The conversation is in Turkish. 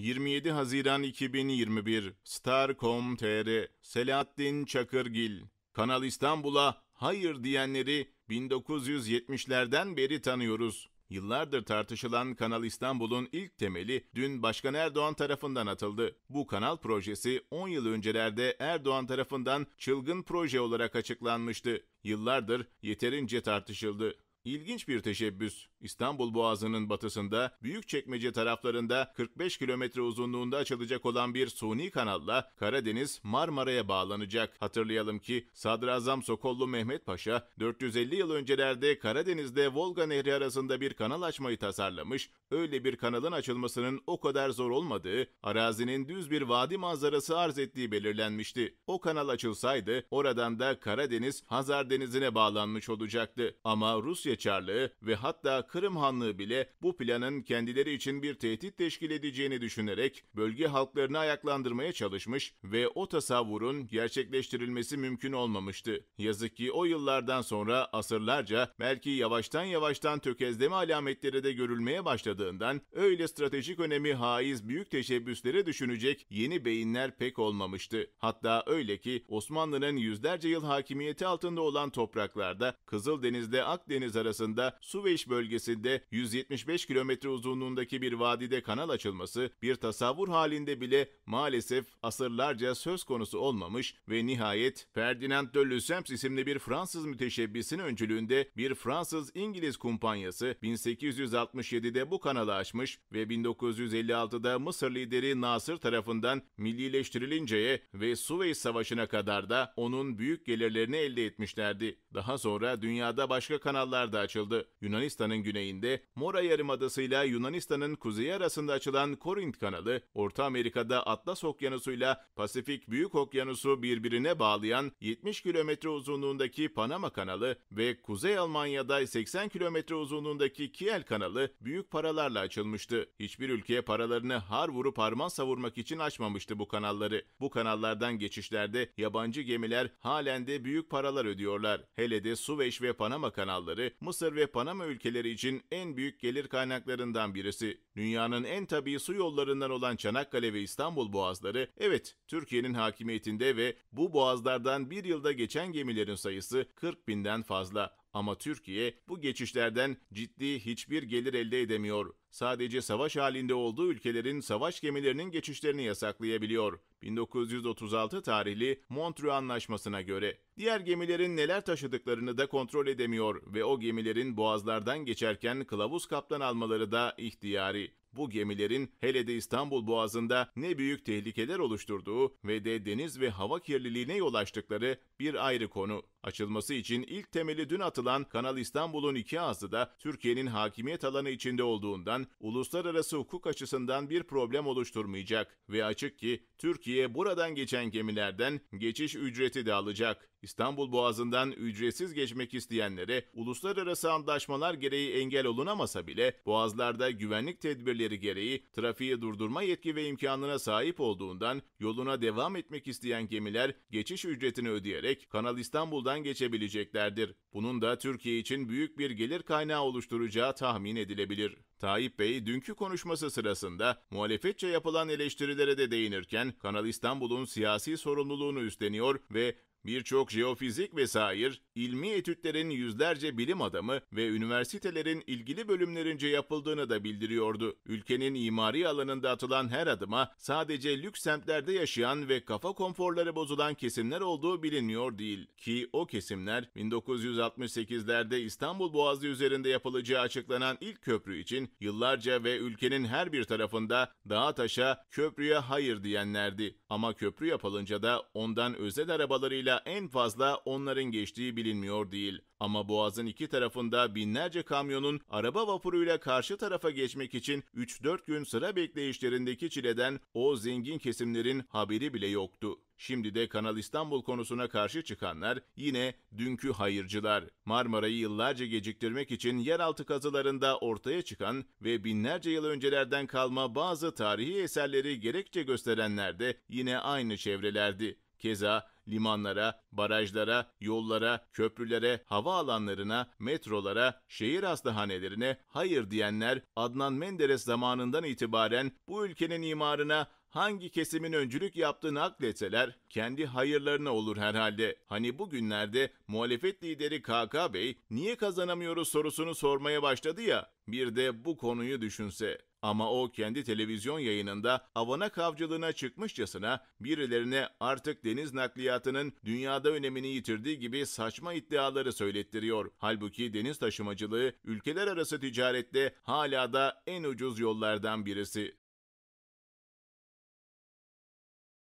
27 Haziran 2021 Star.com.tr Selahattin Çakırgil Kanal İstanbul'a hayır diyenleri 1970'lerden beri tanıyoruz. Yıllardır tartışılan Kanal İstanbul'un ilk temeli dün Başkan Erdoğan tarafından atıldı. Bu kanal projesi 10 yıl öncelerde Erdoğan tarafından çılgın proje olarak açıklanmıştı. Yıllardır yeterince tartışıldı. İlginç bir teşebbüs. İstanbul Boğazı'nın batısında Büyükçekmece taraflarında 45 kilometre uzunluğunda açılacak olan bir suni kanalla Karadeniz Marmara'ya bağlanacak. Hatırlayalım ki Sadrazam Sokollu Mehmet Paşa 450 yıl öncelerde Karadeniz'de Volga Nehri arasında bir kanal açmayı tasarlamış, öyle bir kanalın açılmasının o kadar zor olmadığı, arazinin düz bir vadi manzarası arz ettiği belirlenmişti. O kanal açılsaydı oradan da Karadeniz Hazar Denizi'ne bağlanmış olacaktı. Ama Rusya Çarlığı ve hatta Kırım Hanlığı bile bu planın kendileri için bir tehdit teşkil edeceğini düşünerek bölge halklarını ayaklandırmaya çalışmış ve o tasavvurun gerçekleştirilmesi mümkün olmamıştı. Yazık ki o yıllardan sonra asırlarca belki yavaştan yavaştan tökezleme alametleri de görülmeye başladığından öyle stratejik önemi haiz büyük teşebbüslere düşünecek yeni beyinler pek olmamıştı. Hatta öyle ki Osmanlı'nın yüzlerce yıl hakimiyeti altında olan topraklarda Kızıldeniz'de Akdeniz arasında Süveyş bölgesi bölgesinde 175 kilometre uzunluğundaki bir vadide kanal açılması bir tasavvur halinde bile maalesef asırlarca söz konusu olmamış ve nihayet Ferdinand de Lüssems isimli bir Fransız müteşebbisin öncülüğünde bir Fransız-İngiliz kumpanyası 1867'de bu kanalı açmış ve 1956'da Mısır lideri Nasır tarafından millileştirilinceye ve Suveyş Savaşı'na kadar da onun büyük gelirlerini elde etmişlerdi. Daha sonra dünyada başka kanallar da açıldı. Yunanistan'ın güneyinde, Mora ile Yunanistan'ın kuzeyi arasında açılan Korint kanalı, Orta Amerika'da Atlas ile Pasifik Büyük Okyanusu birbirine bağlayan 70 kilometre uzunluğundaki Panama kanalı ve Kuzey Almanya'da 80 kilometre uzunluğundaki Kiel kanalı büyük paralarla açılmıştı. Hiçbir ülke paralarını har vurup harman savurmak için açmamıştı bu kanalları. Bu kanallardan geçişlerde yabancı gemiler halen de büyük paralar ödüyorlar. Hele de Suveş ve Panama kanalları Mısır ve Panama ülkeleri için için en büyük gelir kaynaklarından birisi. Dünyanın en tabii su yollarından olan Çanakkale ve İstanbul boğazları, evet Türkiye'nin hakimiyetinde ve bu boğazlardan bir yılda geçen gemilerin sayısı 40 binden fazla. Ama Türkiye bu geçişlerden ciddi hiçbir gelir elde edemiyor. Sadece savaş halinde olduğu ülkelerin savaş gemilerinin geçişlerini yasaklayabiliyor. 1936 tarihli Montreux Anlaşması'na göre. Diğer gemilerin neler taşıdıklarını da kontrol edemiyor ve o gemilerin boğazlardan geçerken kılavuz kaptan almaları da ihtiyari bu gemilerin hele de İstanbul Boğazı'nda ne büyük tehlikeler oluşturduğu ve de deniz ve hava kirliliğine yol açtıkları bir ayrı konu. Açılması için ilk temeli dün atılan Kanal İstanbul'un iki ağzı da Türkiye'nin hakimiyet alanı içinde olduğundan uluslararası hukuk açısından bir problem oluşturmayacak ve açık ki Türkiye buradan geçen gemilerden geçiş ücreti de alacak. İstanbul Boğazı'ndan ücretsiz geçmek isteyenlere uluslararası anlaşmalar gereği engel olunamasa bile boğazlarda güvenlik tedbirleri gereği trafiği durdurma yetki ve imkanına sahip olduğundan yoluna devam etmek isteyen gemiler geçiş ücretini ödeyerek Kanal İstanbul'dan yoldan geçebileceklerdir. Bunun da Türkiye için büyük bir gelir kaynağı oluşturacağı tahmin edilebilir. Tayyip Bey dünkü konuşması sırasında muhalefetçe yapılan eleştirilere de değinirken Kanal İstanbul'un siyasi sorumluluğunu üstleniyor ve Birçok jeofizik ve sair, ilmi etütlerin yüzlerce bilim adamı ve üniversitelerin ilgili bölümlerince yapıldığını da bildiriyordu. Ülkenin imari alanında atılan her adıma sadece lüks semtlerde yaşayan ve kafa konforları bozulan kesimler olduğu bilinmiyor değil. Ki o kesimler 1968'lerde İstanbul Boğazı üzerinde yapılacağı açıklanan ilk köprü için yıllarca ve ülkenin her bir tarafında dağa taşa köprüye hayır diyenlerdi. Ama köprü yapılınca da ondan özel arabalarıyla hızıyla en fazla onların geçtiği bilinmiyor değil. Ama boğazın iki tarafında binlerce kamyonun araba vapuruyla karşı tarafa geçmek için 3-4 gün sıra bekleyişlerindeki çileden o zengin kesimlerin haberi bile yoktu. Şimdi de Kanal İstanbul konusuna karşı çıkanlar yine dünkü hayırcılar. Marmara'yı yıllarca geciktirmek için yeraltı kazılarında ortaya çıkan ve binlerce yıl öncelerden kalma bazı tarihi eserleri gerekçe gösterenler de yine aynı çevrelerdi. Keza limanlara, barajlara, yollara, köprülere, hava alanlarına, metrolara, şehir hastahanelerine hayır diyenler Adnan Menderes zamanından itibaren bu ülkenin imarına hangi kesimin öncülük yaptığını akleteler kendi hayırlarına olur herhalde. Hani bugünlerde muhalefet lideri KK Bey niye kazanamıyoruz sorusunu sormaya başladı ya bir de bu konuyu düşünse. Ama o kendi televizyon yayınında avanak avcılığına çıkmışçasına birilerine artık deniz nakliyatının dünyada önemini yitirdiği gibi saçma iddiaları söylettiriyor. Halbuki deniz taşımacılığı ülkeler arası ticarette hala da en ucuz yollardan birisi.